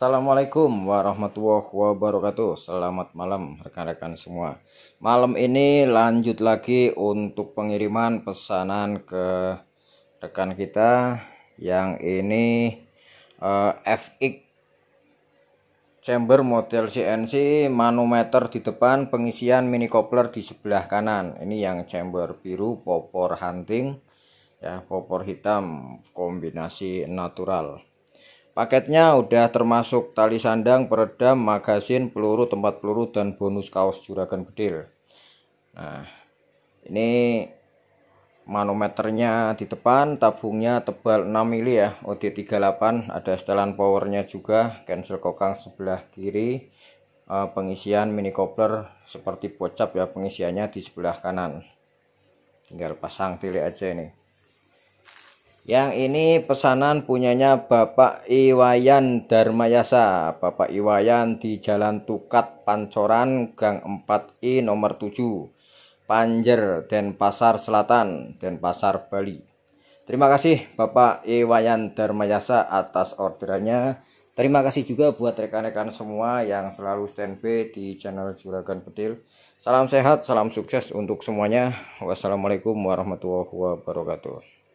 Assalamualaikum warahmatullahi wabarakatuh Selamat malam rekan-rekan semua Malam ini lanjut lagi untuk pengiriman pesanan ke rekan kita Yang ini uh, eh, FX chamber model CNC manometer di depan pengisian mini coupler di sebelah kanan Ini yang chamber biru popor hunting ya popor hitam kombinasi natural Paketnya udah termasuk tali sandang, peredam, magasin, peluru, tempat peluru, dan bonus kaos juragan bedil. Nah, ini manometernya di depan, tabungnya tebal 6 mili ya, OD38, ada setelan powernya juga, cancel kokang sebelah kiri, eh, pengisian mini kopler seperti bocap ya, pengisiannya di sebelah kanan. Tinggal pasang tilik aja ini. Yang ini pesanan punyanya Bapak Iwayan Darmayasa. Bapak Iwayan di Jalan Tukat Pancoran Gang 4I nomor 7. Panjer Denpasar Selatan, Denpasar Bali. Terima kasih Bapak Iwayan Darmayasa atas orderannya. Terima kasih juga buat rekan-rekan semua yang selalu standby di channel Juragan Petil. Salam sehat, salam sukses untuk semuanya. Wassalamualaikum warahmatullahi wabarakatuh.